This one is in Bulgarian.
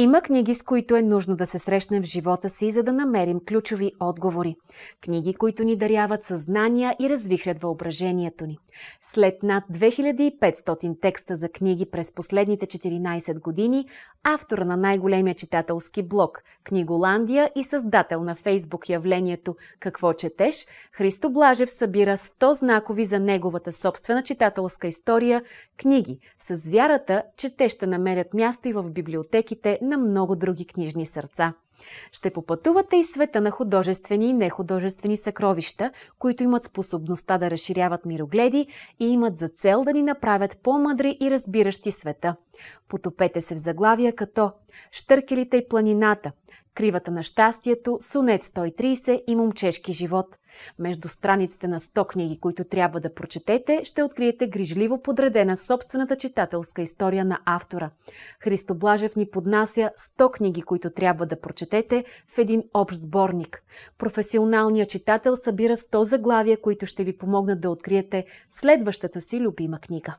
Има книги, с които е нужно да се срещнем в живота си, за да намерим ключови отговори. Книги, които ни даряват съзнания и развихрят въображението ни. След над 2500 текста за книги през последните 14 години, автора на най-големия читателски блог Книголандия и създател на Фейсбук явлението Какво четеш, Христо Блажев събира 100 знакови за неговата собствена читателска история книги с вярата, че те ще намерят място и в библиотеките на на много други книжни сърца. Ще попътувате и света на художествени и нехудожествени съкровища, които имат способността да разширяват мирогледи и имат за цел да ни направят по-мъдри и разбиращи света. Потопете се в заглавия като «Штъркелите и планината», Кривата на щастието, Сунет 130 и Момчешки живот. Между страниците на 100 книги, които трябва да прочетете, ще откриете грижливо подредена собствената читателска история на автора. Христо Блажев ни поднася 100 книги, които трябва да прочетете в един общ сборник. Професионалният читател събира 100 заглавия, които ще ви помогнат да откриете следващата си любима книга.